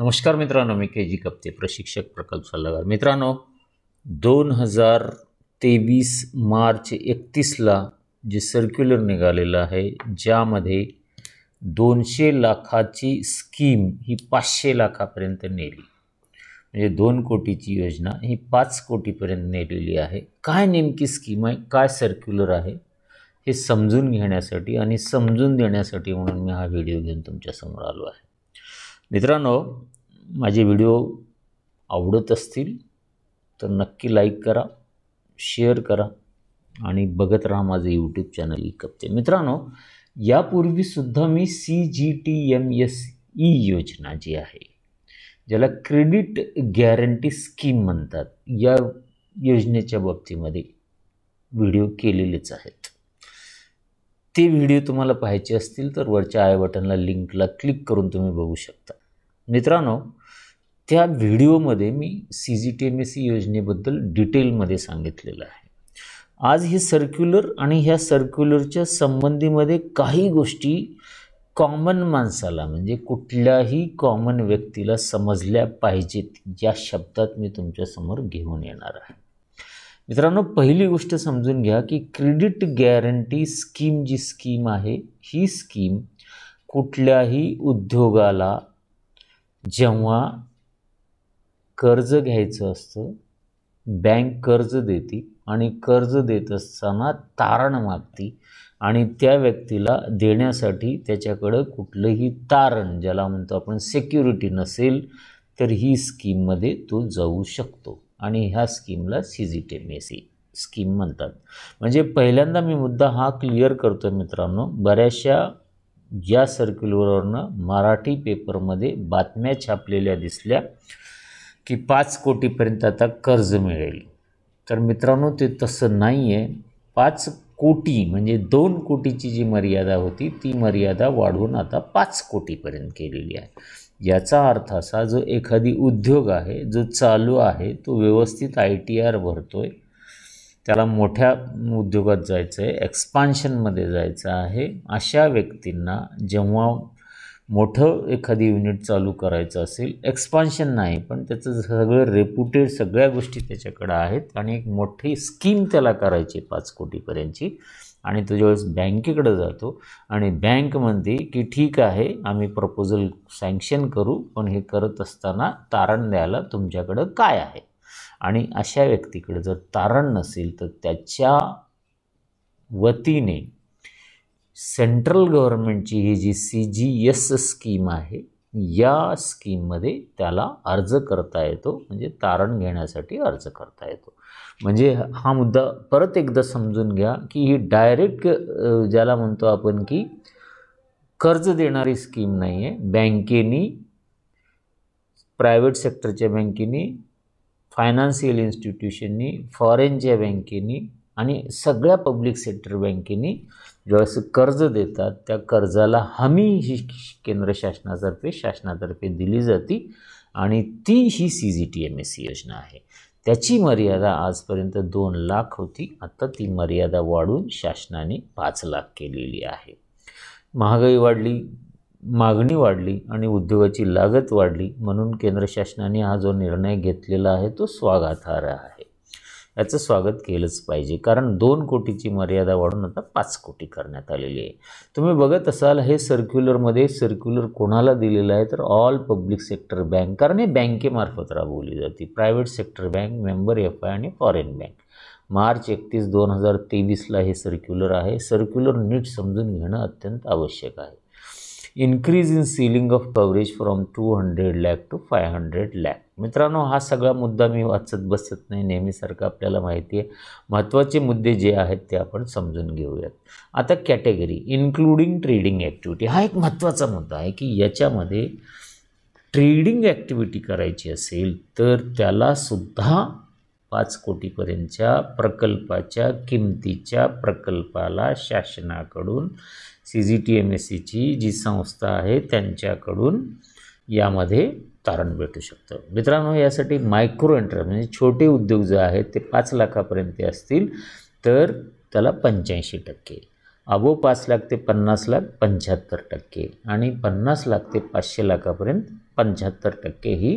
नमस्कार मित्रांनो मी के जी कप्ते प्रशिक्षक प्रकल्प सल्लागार मित्रांनो दोन हजार तेवीस मार्च एकतीसला जे सर्क्युलर निघालेलं आहे ज्यामध्ये दोनशे लाखाची स्कीम ही पाचशे लाखापर्यंत नेली म्हणजे दोन कोटीची योजना ही पाच कोटीपर्यंत नेलेली आहे काय नेमकी स्कीम आहे काय सर्क्युलर आहे हे समजून घेण्यासाठी आणि समजून देण्यासाठी म्हणून मी हा व्हिडिओ घेऊन तुमच्यासमोर आलो आहे मित्रांनो माझे व्हिडिओ आवडत असतील तर नक्की लाईक करा शेअर करा आणि बघत राहा माझं यूट्यूब चॅनल इकपते मित्रांनो यापूर्वीसुद्धा मी C G T M S E योजना जी आहे ज्याला क्रेडिट गॅरंटी स्कीम म्हणतात या योजनेच्या बाबतीमध्ये व्हिडिओ केलेलेच आहेत ते व्हिडिओ तुम्हाला पाहायचे असतील तर वरच्या आय बटनला लिंकला क्लिक करून तुम्ही बघू शकता मित्रांनो त्या व्हिडिओमध्ये मी C G T M S C योजनेबद्दल डिटेलमध्ये सांगितलेलं आहे आज हे सर्क्युलर आणि ह्या सर्क्युलरच्या संबंधीमध्ये काही गोष्टी कॉमन माणसाला म्हणजे कुठल्याही कॉमन व्यक्तीला समजल्या पाहिजेत या शब्दात मी तुमच्यासमोर घेऊन येणार आहे मित्रांनो पहिली गोष्ट समजून घ्या की क्रेडिट गॅरंटी स्कीम जी स्कीम आहे ही स्कीम कुठल्याही उद्योगाला जेव्हा कर्ज घ्यायचं असतं बँक कर्ज देते आणि कर्ज देत असताना तारण मागते आणि त्या व्यक्तीला देण्यासाठी त्याच्याकडं कुठलंही तारण ज्याला म्हणतो आपण सिक्युरिटी नसेल तर ही स्कीममध्ये तो जाऊ शकतो आणि ह्या स्कीमला सीजीटेमेसी स्कीम म्हणतात म्हणजे पहिल्यांदा मी मुद्दा हा क्लिअर करतो मित्रांनो बऱ्याचशा ज्या सर्क्युलरवरनं मराठी पेपरमध्ये बातम्या छापलेल्या दिसल्या की पाच कोटीपर्यंत आता कर्ज मिळेल तर मित्रांनो ते तसं नाही आहे पाच कोटी म्हणजे दोन कोटीची जी मर्यादा होती ती मर्यादा वाढवून आता पाच कोटीपर्यंत केलेली आहे याचा अर्थ असा जो एखादी उद्योग आहे जो चालू आहे तो व्यवस्थित आय टी आर भरतो आहे त्याला मोठ्या उद्योगात जायचं आहे एक्सपान्शनमध्ये जायचं आहे अशा व्यक्तींना जेव्हा मोठं एखादी युनिट चालू करायचं असेल एक्सपान्शन नाही पण त्याचं सगळं रेप्युटेड सगळ्या गोष्टी त्याच्याकडं आहेत आणि एक मोठी स्कीम त्याला करायची पाच कोटीपर्यंतची आणि तो ज्यावेळेस बँकेकडे जातो आणि बँक म्हणते की ठीक आहे आम्ही प्रपोजल सँक्शन करू पण हे करत असताना तारण द्यायला तुमच्याकडं काय आहे आणि अशा व्यक्तीकडे जर तारण नसेल तर त्याच्या वतीने सेंट्रल गव्हर्नमेंटची ही जी सी जी एस स्कीम आहे या स्कीममध्ये त्याला अर्ज करता येतो म्हणजे तारण घेण्यासाठी अर्ज करता येतो म्हणजे हा मुद्दा परत एकदा समजून घ्या की ही डायरेक्ट ज्याला म्हणतो आपण की कर्ज देणारी स्कीम नाही आहे बँकेनी प्रायव्हेट सेक्टरच्या बँकेनी फायनान्शियल इन्स्टिट्यूशननी फॉरेन ज्या बँकेनी आणि सगळ्या पब्लिक सेक्टर बँकेनी ज्यावेळेस कर्ज देतात त्या कर्जाला हमी ही केंद्र शासनातर्फे शासनातर्फे दिली जाते आणि ती ही C G T M S C योजना आहे त्याची मर्यादा आजपर्यंत दोन लाख होती आता ती मर्यादा वाढून शासनाने पाच लाख केलेली आहे महागाई वाढली मागणी वाढली आणि उद्योगाची लागत वाढली म्हणून केंद्र शासनाने हा जो निर्णय घेतलेला आहे तो स्वागतार्ह आहे याचं स्वागत केलंच पाहिजे कारण दोन कोटीची मर्यादा वाढून आता पाच कोटी करण्यात आलेली आहे तुम्ही बघत असाल हे सर्क्युलरमध्ये सर्क्युलर कोणाला दिलेलं आहे तर ऑल पब्लिक सेक्टर बँक कारण हे बँकेमार्फत राबवली जाते private sector bank member F I आणि फॉरेन बँक मार्च एकतीस दोन हजार तेवीसला हे सर्क्युलर आहे सर्क्युलर नीट समजून घेणं अत्यंत आवश्यक आहे increase in ceiling of coverage from two hundred lakh to five hundred lakh मित्रांनो हा सगळा मुद्दा मी वाचत बसत नाही नेहमीसारखं आपल्याला माहिती आहे महत्त्वाचे मुद्दे जे आहेत ते आपण समजून घेऊयात आता कॅटेगरी इन्क्लुडिंग ट्रेडिंग ॲक्टिव्हिटी हा एक महत्त्वाचा मुद्दा आहे की याच्यामध्ये ट्रेडिंग ॲक्टिव्हिटी करायची असेल तर त्यालासुद्धा पाच कोटीपर्यंतच्या प्रकल्पाच्या किमतीच्या प्रकल्पाला शासनाकडून C G T M S सीची जी संस्था आहे त्यांच्याकडून यामध्ये तारण भेटू शकतं मित्रांनो यासाठी मायक्रो एंटर म्हणजे छोटे उद्योग जे आहेत ते पाच लाखापर्यंत असतील तर त्याला पंच्याऐंशी टक्के अबो पाच लाख ते पन्नास लाख पंच्याहत्तर टक्के आणि पन्नास लाख ते पाचशे लाखापर्यंत पंच्याहत्तर टक्के ही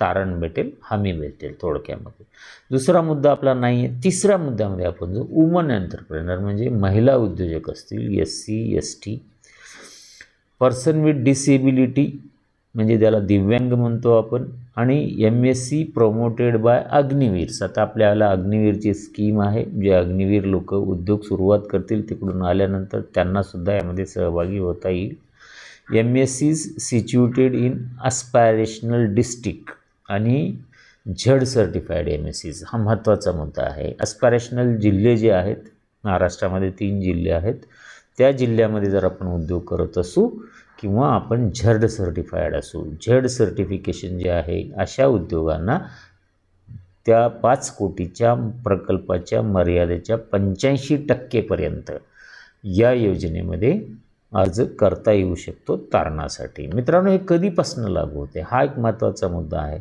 तारण भेटेल हमी भेटेल थोडक्यामध्ये दुसरा मुद्दा आपला नाही आहे तिसऱ्या मुद्द्यामध्ये आपण जो वुमन एंटरप्रेनर म्हणजे महिला उद्योजक असतील S C S T person with disability म्हणजे त्याला दिव्यांग म्हणतो आपण आणि M S C promoted by Agniveers आता आपल्याला अग्निवीरची स्कीम आहे जे अग्निवीर लोक उद्योग सुरुवात करतील तिकडून आल्यानंतर त्यांनासुद्धा यामध्ये सहभागी होता येईल M S Cs situated in aspirational district आणि ZED certified M S Cs हा महत्त्वाचा मुद्दा आहे अस्पायरेशनल जिल्हे जे आहेत महाराष्ट्रामध्ये तीन जिल्हे आहेत त्या जिल्ह्यामध्ये जर आपण उद्योग करत असू किंवा आपण झड सर्टिफाईड असू झड सर्टिफिकेशन जे आहे अशा उद्योगांना त्या पाच कोटीच्या प्रकल्पाच्या मर्यादेच्या पंच्याऐंशी टक्केपर्यंत या योजनेमध्ये अर्ज करता येऊ शकतो तारणासाठी मित्रांनो हे कधीपासून लागू होते हा एक महत्त्वाचा मुद्दा आहे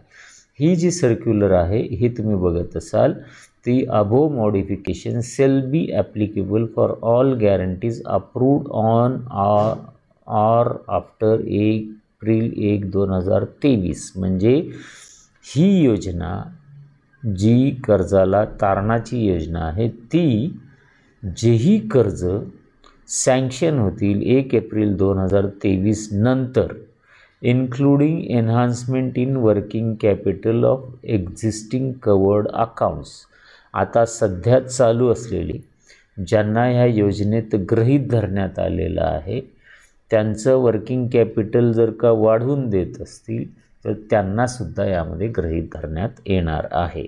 ही जी सर्क्युलर आहे हे तुम्ही बघत असाल ती above modification shall be applicable for all guarantees approved on or after April एक दोन हजार तेवीस म्हणजे ही योजना जी कर्जाला तारणाची योजना आहे ती जेही कर्ज सँक्शन होतील एक एप्रिल दोन हजार तेवीस नंतर including enhancement in working capital of existing covered accounts आता सध्या चालू असलेली ज्यांना ह्या योजनेत गृहित धरण्यात आलेलं आहे त्यांचं वर्किंग कॅपिटल जर का वाढवून देत असतील तर त्यांनासुद्धा यामध्ये ग्रहीत धरण्यात येणार आहे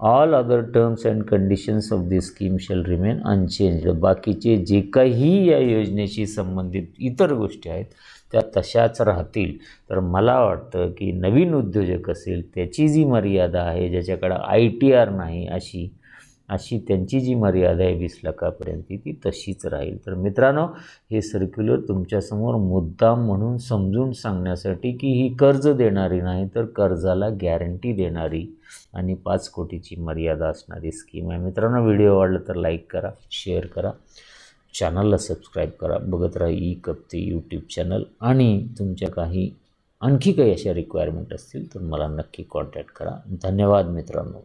all other terms and conditions of this scheme shall remain unchanged बाकीचे जे काही या योजनेशी संबंधित इतर गोष्टी आहेत त्या तशाच राहतील तर मला वाटतं की नवीन उद्योजक असेल त्याची जी मर्यादा आहे ज्याच्याकडं आय टी आर नाही अशी अशी त्यांची जी मर्यादा आहे वीस लाखापर्यंत ती तशीच राहील तर मित्रांनो हे सर्क्युलर तुमच्यासमोर मुद्दाम म्हणून समजून सांगण्यासाठी की ही कर्ज देणारी नाही तर कर्जाला गॅरंटी देणारी आणि पाच कोटीची मर्यादा असणारी स्कीम आहे मित्रांनो व्हिडिओ आवडला तर लाईक करा शेअर करा चॅनलला सबस्क्राईब करा बघत राहा ई कपते यूट्यूब चॅनल आणि तुमच्या काही आणखी काही अशा रिक्वायरमेंट असतील तर मला नक्की कॉन्टॅक्ट करा धन्यवाद मित्रांनो